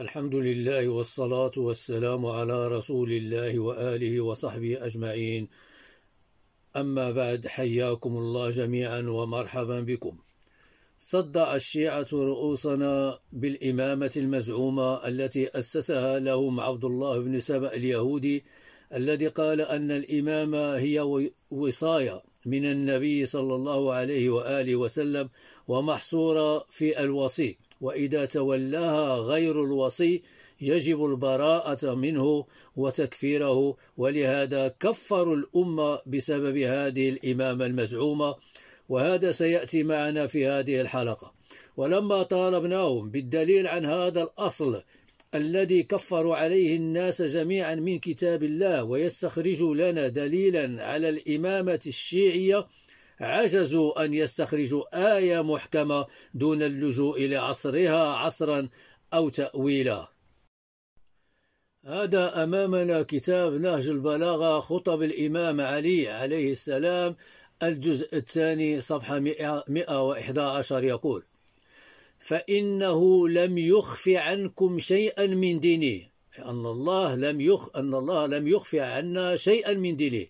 الحمد لله والصلاة والسلام على رسول الله وآله وصحبه أجمعين أما بعد حياكم الله جميعا ومرحبا بكم صدع الشيعة رؤوسنا بالإمامة المزعومة التي أسسها لهم عبد الله بن سبأ اليهودي الذي قال أن الإمامة هي وصاية من النبي صلى الله عليه وآله وسلم ومحصورة في الوصي وإذا تولاها غير الوصي يجب البراءة منه وتكفيره ولهذا كفروا الأمة بسبب هذه الإمامة المزعومة وهذا سيأتي معنا في هذه الحلقة ولما طالبناهم بالدليل عن هذا الأصل الذي كفروا عليه الناس جميعا من كتاب الله ويستخرجوا لنا دليلا على الإمامة الشيعية عجزوا أن يستخرجوا آية محكمة دون اللجوء لعصرها عصرا أو تأويلا هذا أمامنا كتاب نهج البلاغة خطب الإمام علي عليه السلام الجزء الثاني صفحة 111 يقول فإنه لم يخف عنكم شيئا من دينه أن الله لم يخ أن الله لم يخفي عنا شيئا من دينه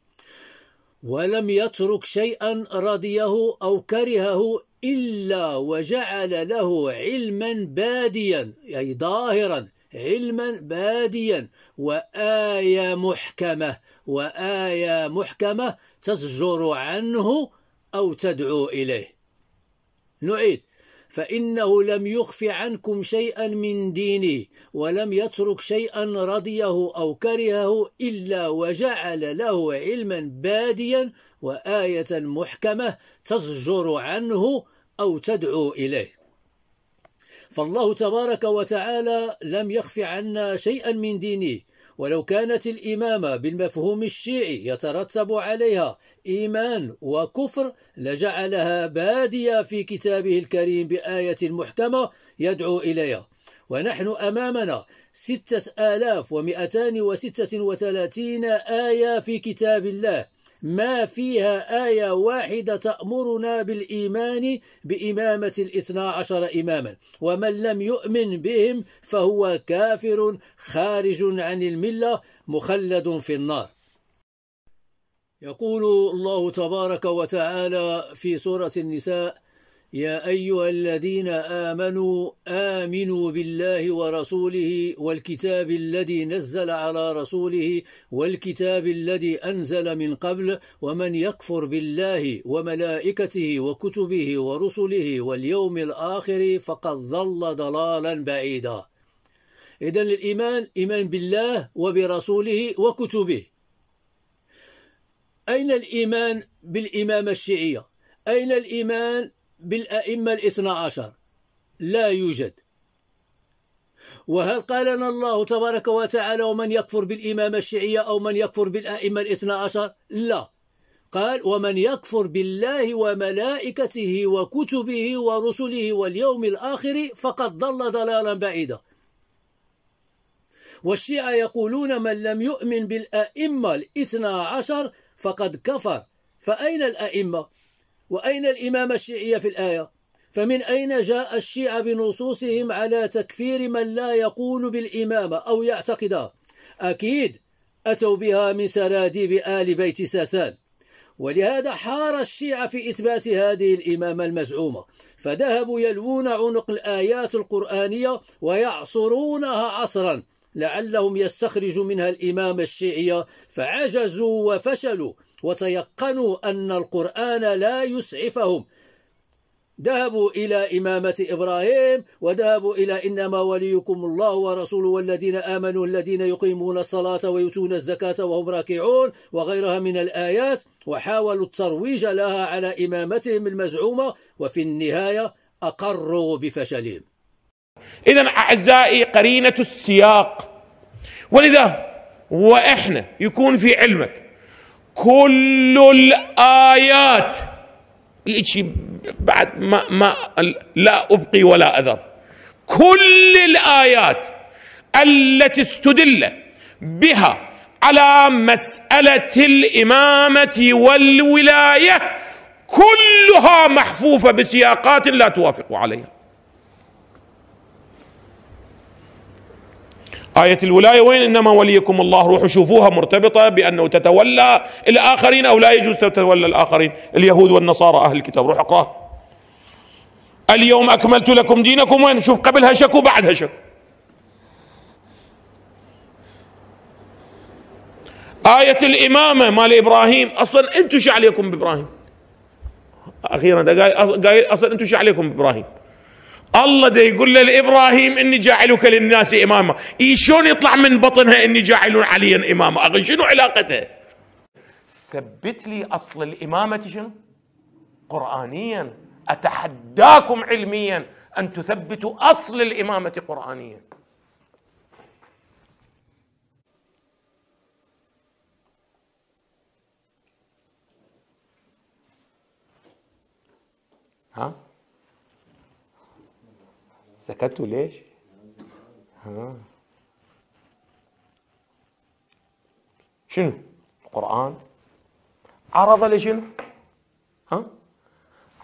ولم يترك شيئا رضيه أو كرهه إلا وجعل له علما باديا أي ظاهرا علما باديا وآية محكمة وآية محكمة تزجر عنه أو تدعو إليه نعيد فإنه لم يخف عنكم شيئا من دينه ولم يترك شيئا رضيه أو كرهه إلا وجعل له علما باديا وآية محكمة تزجر عنه أو تدعو إليه فالله تبارك وتعالى لم يخف عنا شيئا من دينه ولو كانت الإمامة بالمفهوم الشيعي يترتب عليها إيمان وكفر لجعلها بادية في كتابه الكريم بآية محكمة يدعو إليها ونحن أمامنا ستة آلاف ومئتان وستة وثلاثين آية في كتاب الله ما فيها آية واحدة تأمرنا بالإيمان بإمامة الاثنا عشر إماما ومن لم يؤمن بهم فهو كافر خارج عن الملة مخلد في النار يقول الله تبارك وتعالى في سورة النساء يا أيها الذين آمنوا آمنوا بالله ورسوله والكتاب الذي نزل على رسوله والكتاب الذي أنزل من قبل ومن يكفر بالله وملائكته وكتبه ورسله واليوم الآخر فقد ضل ضلالا بعيدا إذا الإيمان إيمان بالله وبرسوله وكتبه أين الإيمان بالإمامة الشيعية أين الإيمان بالأئمة الاثنى عشر لا يوجد وهل قال لنا الله تبارك وتعالى ومن يكفر بالإمامة الشيعية أو من يكفر بالأئمة الاثنى عشر لا قال ومن يكفر بالله وملائكته وكتبه ورسله واليوم الآخر فقد ضل ضلالا بعيدا والشيعة يقولون من لم يؤمن بالأئمة الاثنى عشر فقد كفر فأين الأئمة وأين الإمام الشيعي في الآية فمن أين جاء الشيعة بنصوصهم على تكفير من لا يقول بالإمامة أو يعتقدها أكيد أتوا بها من سراديب آل بيت ساسان ولهذا حار الشيعة في إثبات هذه الإمامة المزعومة فذهبوا يلوون عنق الآيات القرآنية ويعصرونها عصرا لعلهم يستخرجوا منها الإمامة الشيعية فعجزوا وفشلوا وتيقنوا أن القرآن لا يسعفهم ذهبوا إلى إمامة إبراهيم وذهبوا إلى إنما وليكم الله ورسوله والذين آمنوا الذين يقيمون الصلاة ويؤتون الزكاة وهم راكعون وغيرها من الآيات وحاولوا الترويج لها على إمامتهم المزعومة وفي النهاية أقروا بفشلهم اذا اعزائي قرينه السياق ولذا واحنا يكون في علمك كل الايات يجي بعد ما ما لا ابقي ولا اذر كل الايات التي استدل بها على مساله الامامه والولايه كلها محفوفه بسياقات لا توافق عليها آية الولاية وين إنما وليكم الله روحوا شوفوها مرتبطة بأنه تتولى الآخرين أو لا يجوز تتولى الآخرين اليهود والنصارى أهل الكتاب روح اقرأ اليوم أكملت لكم دينكم وين شوف قبلها شك وبعدها شك آية الإمامة مال إبراهيم أصلا أنتم شو عليكم بإبراهيم أخيرا قايل أصلا أنتم شو عليكم بإبراهيم الله ده يقول لابراهيم اني جاعلك للناس اماما اي شلون يطلع من بطنها اني جاعل عليا اماما اغي شنو علاقتها ثبت لي اصل الامامه شنو قرانيا اتحداكم علميا ان تثبتوا اصل الامامه قرانيا ها سكتوا ليش؟ ها شنو؟ القرآن عرض لشنو؟ ها؟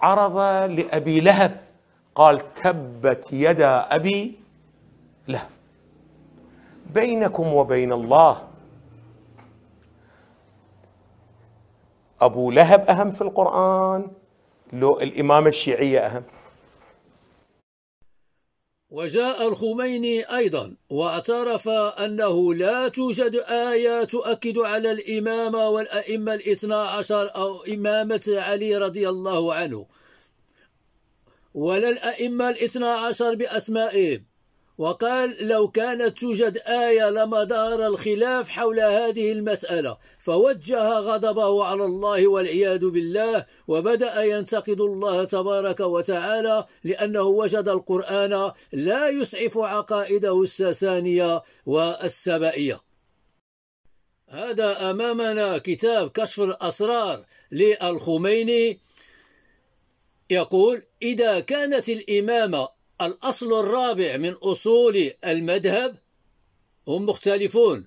عرض لأبي لهب قال تبت يدا أبي لهب بينكم وبين الله أبو لهب أهم في القرآن لو الإمامة الشيعية أهم وجاء الخميني أيضا واعترف أنه لا توجد آية تؤكد على الإمامة والأئمة الاثنى عشر أو إمامة علي رضي الله عنه ولا الأئمة الاثنى عشر بأسمائهم وقال لو كانت توجد آية لما دار الخلاف حول هذه المسألة فوجه غضبه على الله والعياذ بالله وبدأ ينتقد الله تبارك وتعالى لأنه وجد القرآن لا يسعف عقائده الساسانية والسبائية هذا أمامنا كتاب كشف الأسرار للخميني يقول إذا كانت الإمامة الأصل الرابع من أصول المذهب هم مختلفون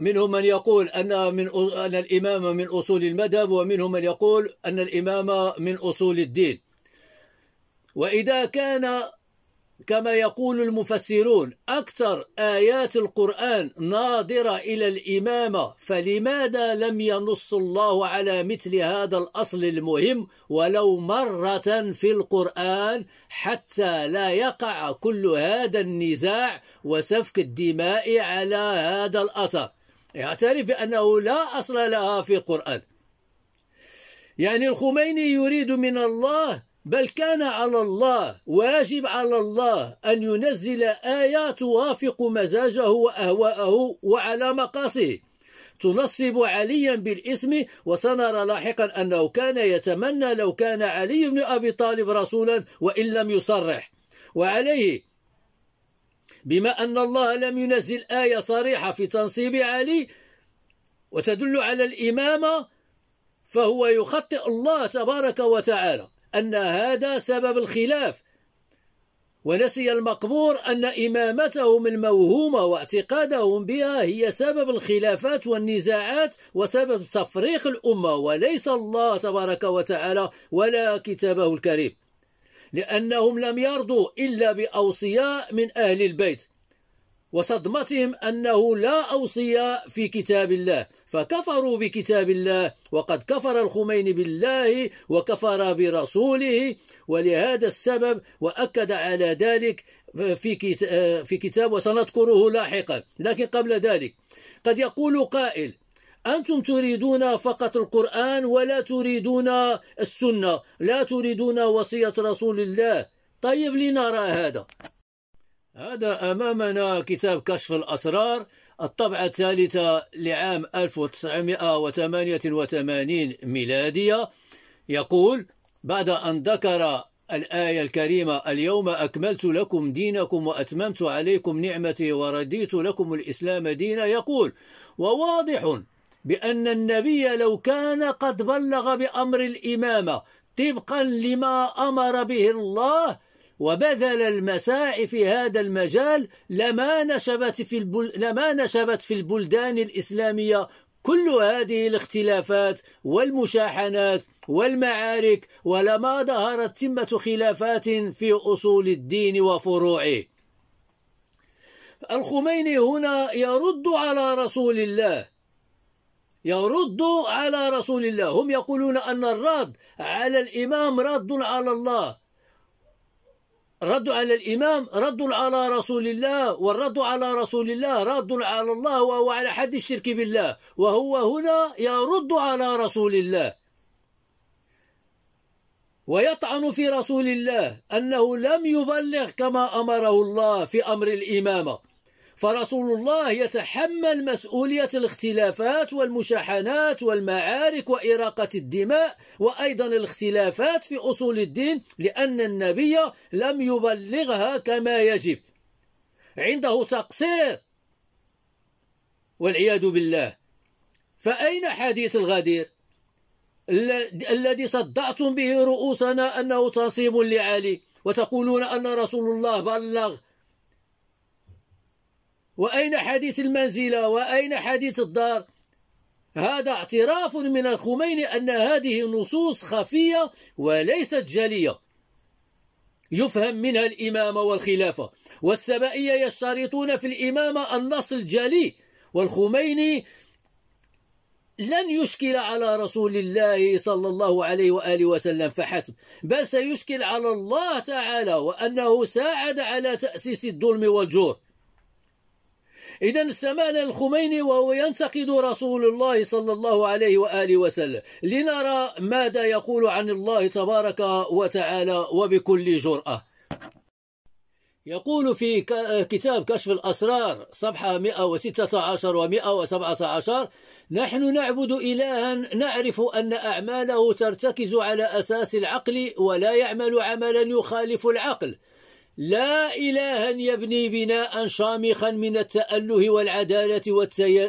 منهم من يقول أن, من أن الإمامة من أصول المذهب ومنهم من يقول أن الإمامة من أصول الدين وإذا كان كما يقول المفسرون أكثر آيات القرآن ناظرة إلى الإمامة فلماذا لم ينص الله على مثل هذا الأصل المهم ولو مرة في القرآن حتى لا يقع كل هذا النزاع وسفك الدماء على هذا الأثر يعترف بأنه لا أصل لها في القرآن يعني الخميني يريد من الله بل كان على الله واجب على الله أن ينزل آية توافق مزاجه وأهواءه وعلى مقاصه تنصب عليا بالاسم وسنرى لاحقا أنه كان يتمنى لو كان علي بن أبي طالب رسولا وإن لم يصرح وعليه بما أن الله لم ينزل آية صريحة في تنصيب علي وتدل على الإمامة فهو يخطئ الله تبارك وتعالى أن هذا سبب الخلاف ونسي المقبور أن إمامتهم الموهومة واعتقادهم بها هي سبب الخلافات والنزاعات وسبب تفريق الأمة وليس الله تبارك وتعالى ولا كتابه الكريم لأنهم لم يرضوا إلا بأوصياء من أهل البيت وصدمتهم أنه لا اوصي في كتاب الله فكفروا بكتاب الله وقد كفر الخميني بالله وكفر برسوله ولهذا السبب وأكد على ذلك في في كتاب وسنذكره لاحقا لكن قبل ذلك قد يقول قائل أنتم تريدون فقط القرآن ولا تريدون السنة لا تريدون وصية رسول الله طيب لنرى هذا هذا أمامنا كتاب كشف الأسرار الطبعة الثالثة لعام 1988 ميلادية يقول بعد أن ذكر الآية الكريمة اليوم أكملت لكم دينكم وأتممت عليكم نعمتي ورديت لكم الإسلام دينا يقول وواضح بأن النبي لو كان قد بلغ بأمر الإمامة طبقا لما أمر به الله وبذل المساعي في هذا المجال لما نشبت في البل... لما نشبت في البلدان الإسلامية كل هذه الاختلافات والمشاحنات والمعارك ولما ظهرت ثمة خلافات في أصول الدين وفروعه الخميني هنا يرد على رسول الله يرد على رسول الله هم يقولون أن الرد على الإمام رد على الله الرد على الإمام رد على رسول الله والرد على رسول الله رد على الله وهو على حد الشرك بالله وهو هنا يرد على رسول الله ويطعن في رسول الله أنه لم يبلغ كما أمره الله في أمر الإمامة فرسول الله يتحمل مسؤولية الاختلافات والمشاحنات والمعارك وإراقة الدماء وأيضا الاختلافات في أصول الدين لأن النبي لم يبلغها كما يجب عنده تقصير والعياذ بالله فأين حديث الغدير الذي صدعتم به رؤوسنا أنه تنصيب لعلي وتقولون أن رسول الله بلغ وأين حديث المنزلة وأين حديث الدار هذا اعتراف من الخميني أن هذه نصوص خفية وليست جلية يفهم منها الإمامة والخلافة والسبائية يشترطون في الإمامة النص الجلي والخميني لن يشكل على رسول الله صلى الله عليه وآله وسلم فحسب بل سيشكل على الله تعالى وأنه ساعد على تأسيس الظلم والجور إذا سمعنا الخميني وهو ينتقد رسول الله صلى الله عليه وآله وسلم لنرى ماذا يقول عن الله تبارك وتعالى وبكل جرأة يقول في كتاب كشف الأسرار صفحة 116 و 117 نحن نعبد إلها نعرف أن أعماله ترتكز على أساس العقل ولا يعمل عملا يخالف العقل لا إلها يبني بناء شامخا من التأله والعدالة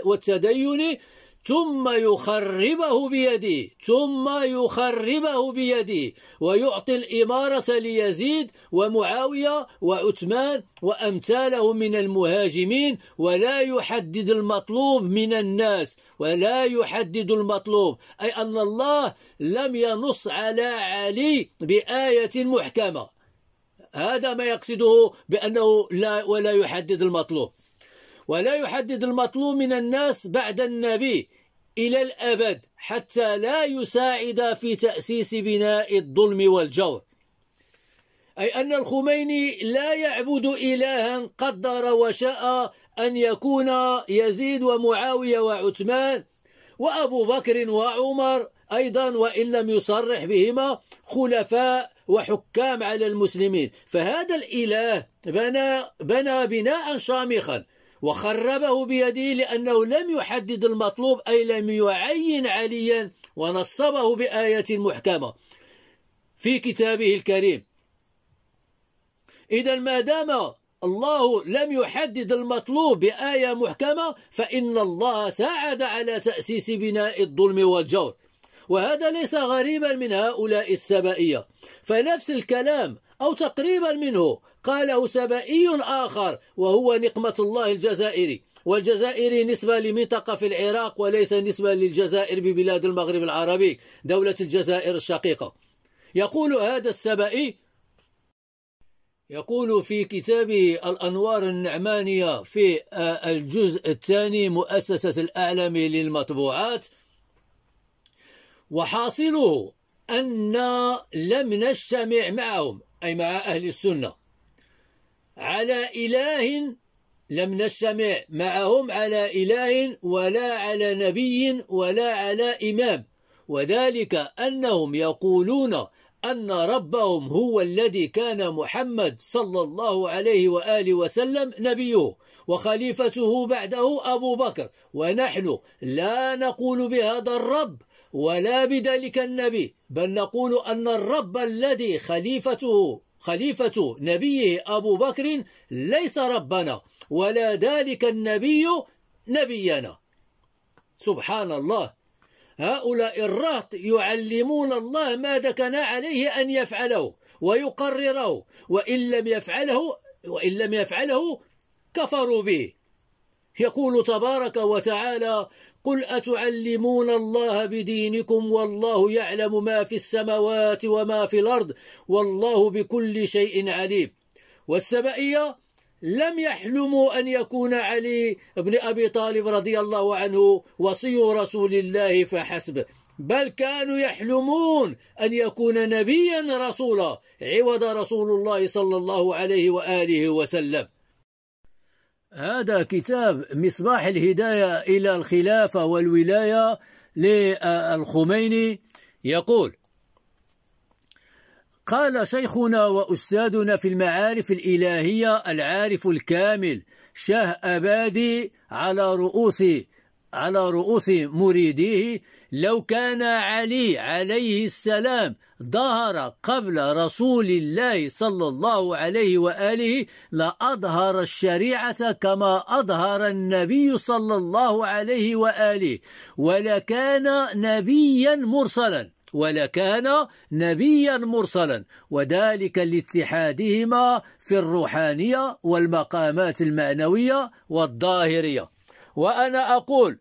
والتدين ثم يخربه بيده ثم يخربه بيده ويعطي الإمارة ليزيد ومعاوية وعثمان وأمثالهم من المهاجمين ولا يحدد المطلوب من الناس ولا يحدد المطلوب أي أن الله لم ينص على علي بآية محكمة هذا ما يقصده بأنه لا ولا يحدد المطلوب ولا يحدد المطلوب من الناس بعد النبي إلى الأبد حتى لا يساعد في تأسيس بناء الظلم والجور أي أن الخميني لا يعبد إلها قدر وشاء أن يكون يزيد ومعاوية وعثمان وأبو بكر وعمر أيضا وإن لم يصرح بهما خلفاء وحكام على المسلمين فهذا الإله بنى, بنى بناء شامخا وخربه بيده لأنه لم يحدد المطلوب أي لم يعين عليا ونصبه بآية محكمة في كتابه الكريم إذا ما دام الله لم يحدد المطلوب بآية محكمة فإن الله ساعد على تأسيس بناء الظلم والجور وهذا ليس غريبا من هؤلاء السبائية فنفس الكلام أو تقريبا منه قاله سبائي آخر وهو نقمة الله الجزائري والجزائري نسبة لمنطقة في العراق وليس نسبة للجزائر ببلاد المغرب العربي دولة الجزائر الشقيقة يقول هذا السبائي يقول في كتابه الأنوار النعمانية في الجزء الثاني مؤسسة الأعلام للمطبوعات وحاصله أن لم نجتمع معهم أي مع أهل السنة على إله لم نجتمع معهم على إله ولا على نبي ولا على إمام وذلك أنهم يقولون أن ربهم هو الذي كان محمد صلى الله عليه وآله وسلم نبيه وخليفته بعده أبو بكر ونحن لا نقول بهذا الرب ولا بذلك النبي بل نقول أن الرب الذي خليفته خليفة نبيه أبو بكر ليس ربنا ولا ذلك النبي نبينا سبحان الله هؤلاء الرهط يعلمون الله ما كان عليه أن يفعله ويقرره وإن لم يفعله وإن لم يفعله كفروا به يقول تبارك وتعالى قل أتعلمون الله بدينكم والله يعلم ما في السماوات وما في الأرض والله بكل شيء عليم والسبائية لم يحلموا أن يكون علي بن أبي طالب رضي الله عنه وصي رسول الله فحسب بل كانوا يحلمون أن يكون نبيا رسولا عوض رسول الله صلى الله عليه وآله وسلم هذا كتاب مصباح الهداية إلى الخلافة والولاية للخميني يقول قال شيخنا وأستاذنا في المعارف الإلهية العارف الكامل شه أبادي على رؤوس على رؤوس مريديه لو كان علي عليه السلام ظهر قبل رسول الله صلى الله عليه واله لاظهر الشريعه كما اظهر النبي صلى الله عليه واله ولكان نبيا مرسلا ولكان نبيا مرسلا وذلك لاتحادهما في الروحانيه والمقامات المعنويه والظاهريه وانا اقول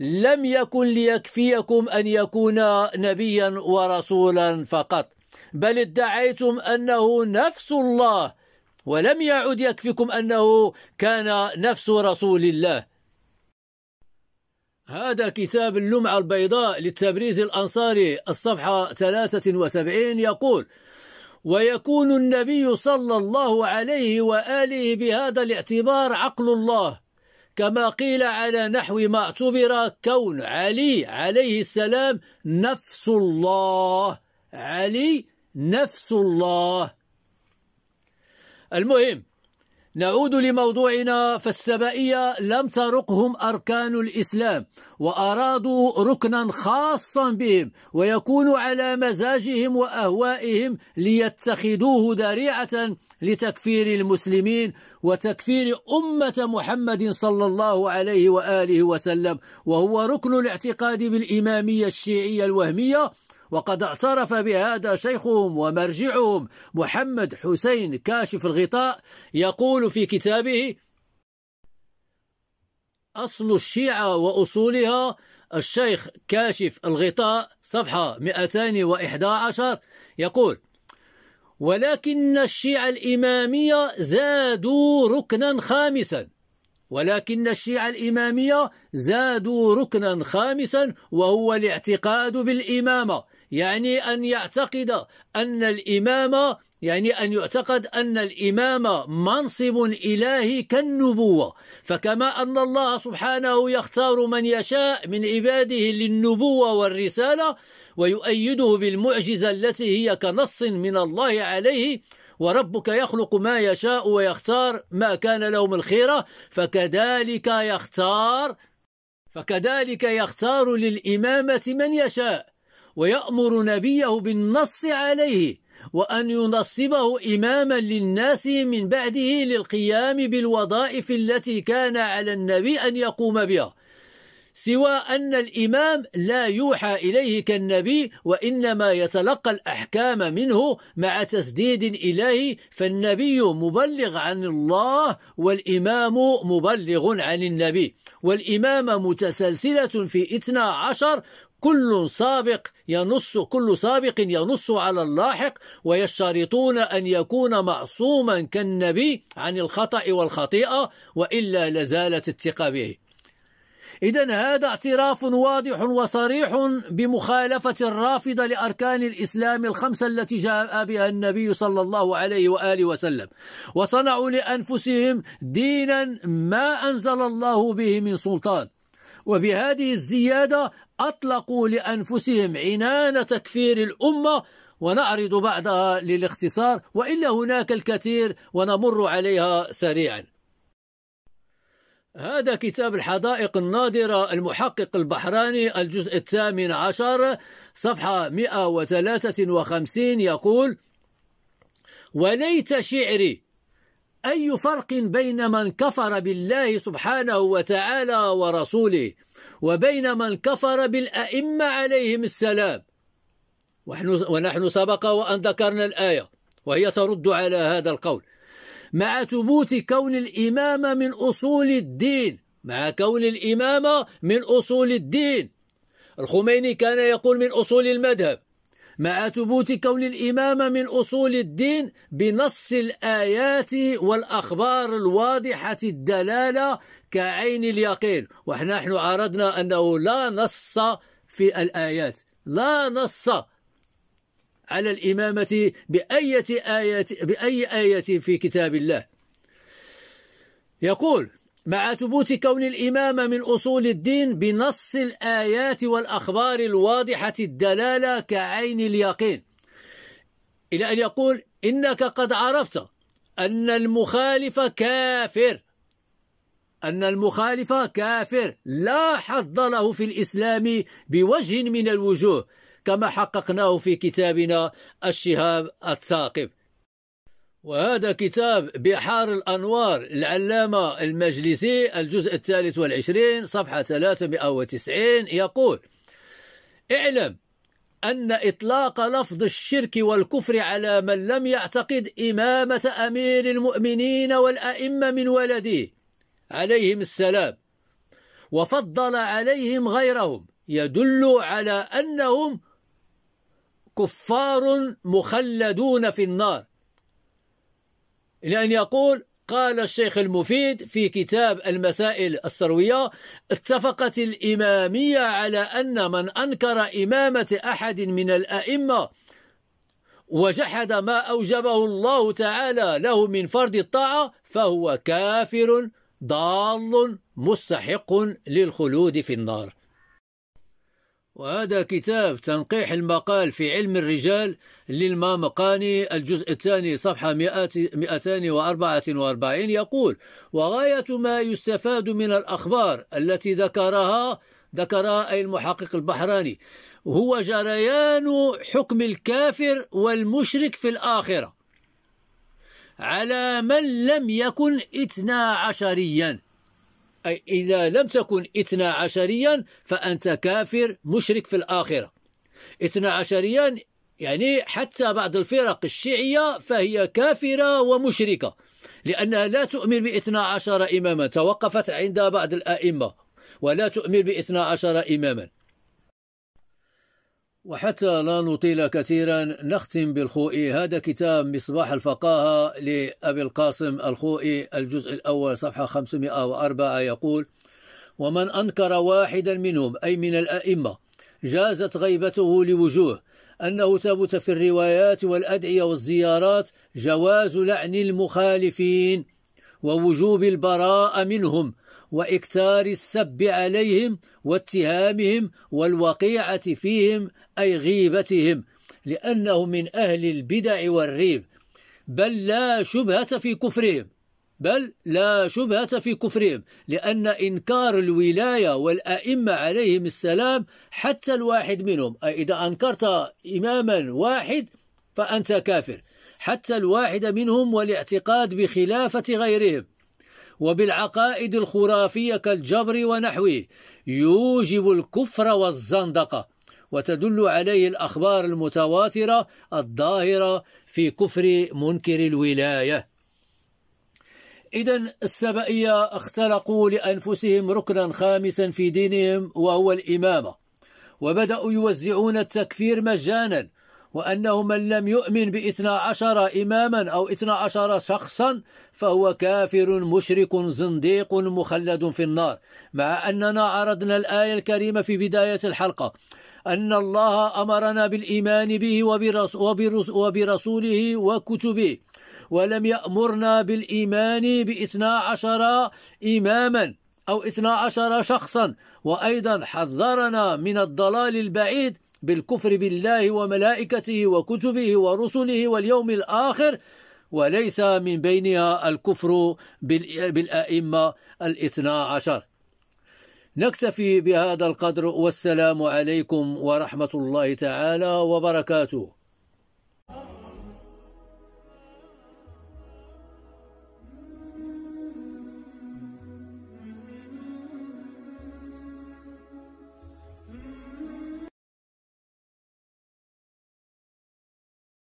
لم يكن ليكفيكم أن يكون نبيا ورسولا فقط بل ادعيتم أنه نفس الله ولم يعد يكفيكم أنه كان نفس رسول الله هذا كتاب اللمعة البيضاء للتبريز الأنصاري الصفحة 73 يقول ويكون النبي صلى الله عليه وآله بهذا الاعتبار عقل الله كما قيل على نحو ما اعتبر كون علي عليه السلام نفس الله علي نفس الله المهم نعود لموضوعنا فالسبائية لم ترقهم أركان الإسلام وأرادوا ركنا خاصا بهم ويكون على مزاجهم وأهوائهم ليتخذوه ذريعة لتكفير المسلمين وتكفير أمة محمد صلى الله عليه وآله وسلم وهو ركن الاعتقاد بالإمامية الشيعية الوهمية وقد اعترف بهذا شيخهم ومرجعهم محمد حسين كاشف الغطاء يقول في كتابه أصل الشيعة وأصولها الشيخ كاشف الغطاء صفحة 211 يقول ولكن الشيعة الإمامية زادوا ركنا خامسا ولكن الشيعة الإمامية زادوا ركنا خامسا وهو الاعتقاد بالإمامة يعني أن يعتقد أن الإمامة يعني أن يعتقد أن الإمامة منصب إلهي كالنبوة فكما أن الله سبحانه يختار من يشاء من عباده للنبوة والرسالة ويؤيده بالمعجزة التي هي كنص من الله عليه وربك يخلق ما يشاء ويختار ما كان لهم الخيرة فكذلك يختار فكذلك يختار للإمامة من يشاء ويأمر نبيه بالنص عليه وأن ينصبه إماما للناس من بعده للقيام بالوظائف التي كان على النبي أن يقوم بها سوى أن الإمام لا يوحى إليه كالنبي وإنما يتلقى الأحكام منه مع تسديد إلهي فالنبي مبلغ عن الله والإمام مبلغ عن النبي والإمامة متسلسلة في إثنى عشر كل سابق ينص كل سابق ينص على اللاحق ويشترطون أن يكون معصوما كالنبي عن الخطأ والخطيئة وإلا لزالت الثقة به إذا هذا اعتراف واضح وصريح بمخالفة الرافضة لأركان الإسلام الخمسة التي جاء بها النبي صلى الله عليه وآله وسلم وصنعوا لأنفسهم دينا ما أنزل الله به من سلطان وبهذه الزيادة أطلقوا لأنفسهم عنان تكفير الأمة ونعرض بعدها للاختصار وإلا هناك الكثير ونمر عليها سريعا هذا كتاب الحدائق النادرة المحقق البحراني الجزء الثامن عشر صفحة 153 يقول وليت شعري أي فرق بين من كفر بالله سبحانه وتعالى ورسوله وبين من كفر بالأئمة عليهم السلام ونحن سبق وأن ذكرنا الآية وهي ترد على هذا القول مع ثبوت كون الإمامة من أصول الدين مع كون الإمامة من أصول الدين الخميني كان يقول من أصول المذهب مع ثبوت كون الإمامة من أصول الدين بنص الآيات والأخبار الواضحة الدلالة كعين اليقين ونحن عرضنا أنه لا نص في الآيات لا نص على الإمامة بأي آية, بأي آية في كتاب الله يقول مع ثبوت كون الإمامة من أصول الدين بنص الآيات والأخبار الواضحة الدلالة كعين اليقين إلى أن يقول إنك قد عرفت أن المخالف كافر أن المخالف كافر لا حظ له في الإسلام بوجه من الوجوه كما حققناه في كتابنا الشهاب الثاقب وهذا كتاب بحار الأنوار العلامة المجلسي الجزء الثالث والعشرين صفحة 390 يقول اعلم أن إطلاق لفظ الشرك والكفر على من لم يعتقد إمامة أمير المؤمنين والأئمة من ولده عليهم السلام وفضل عليهم غيرهم يدل على أنهم كفار مخلدون في النار لأن يقول قال الشيخ المفيد في كتاب المسائل السروية اتفقت الإمامية على أن من أنكر إمامة أحد من الأئمة وجحد ما أوجبه الله تعالى له من فرض الطاعة فهو كافر ضال مستحق للخلود في النار وهذا كتاب تنقيح المقال في علم الرجال للمامقاني الجزء الثاني صفحة 244 يقول وغاية ما يستفاد من الأخبار التي ذكرها ذكرها أي المحقق البحراني هو جريان حكم الكافر والمشرك في الآخرة على من لم يكن اثنا عشريا أي إذا لم تكن إثنا عشريا فأنت كافر مشرك في الآخرة إثنا عشريا يعني حتى بعض الفرق الشيعية فهي كافرة ومشركة لأنها لا تؤمن باثنا عشر إماما توقفت عند بعض الأئمة ولا تؤمن باثنا عشر إماما وحتى لا نطيل كثيرا نختم بالخوئي هذا كتاب مصباح الفقاهة لأبي القاسم الخوئي الجزء الأول صفحة 504 يقول ومن أنكر واحدا منهم أي من الأئمة جازت غيبته لوجوه أنه ثبت في الروايات والأدعية والزيارات جواز لعن المخالفين ووجوب البراءة منهم وإكتار السب عليهم واتهامهم والوقيعة فيهم أي غيبتهم لأنهم من أهل البدع والريب بل لا شبهة في كفرهم بل لا شبهة في كفرهم لأن إنكار الولاية والأئمة عليهم السلام حتى الواحد منهم أي إذا أنكرت إماما واحد فأنت كافر حتى الواحد منهم والاعتقاد بخلافة غيرهم وبالعقائد الخرافية كالجبر ونحوه يوجب الكفر والزندقة وتدل عليه الأخبار المتواترة الظاهرة في كفر منكر الولاية إذا السبئية اختلقوا لأنفسهم ركنا خامسا في دينهم وهو الإمامة وبدأوا يوزعون التكفير مجانا وأنه من لم يؤمن بإثنى عشر إماما أو إثنى عشر شخصا فهو كافر مشرك زنديق مخلد في النار مع أننا عرضنا الآية الكريمة في بداية الحلقة أن الله أمرنا بالإيمان به وبرس وبرسوله وكتبه ولم يأمرنا بالإيمان باثنا عشر إماما أو اثنا عشر شخصا وأيضا حذرنا من الضلال البعيد بالكفر بالله وملائكته وكتبه ورسله واليوم الآخر وليس من بينها الكفر بالأئمة الاثنا عشر نكتفي بهذا القدر والسلام عليكم ورحمة الله تعالى وبركاته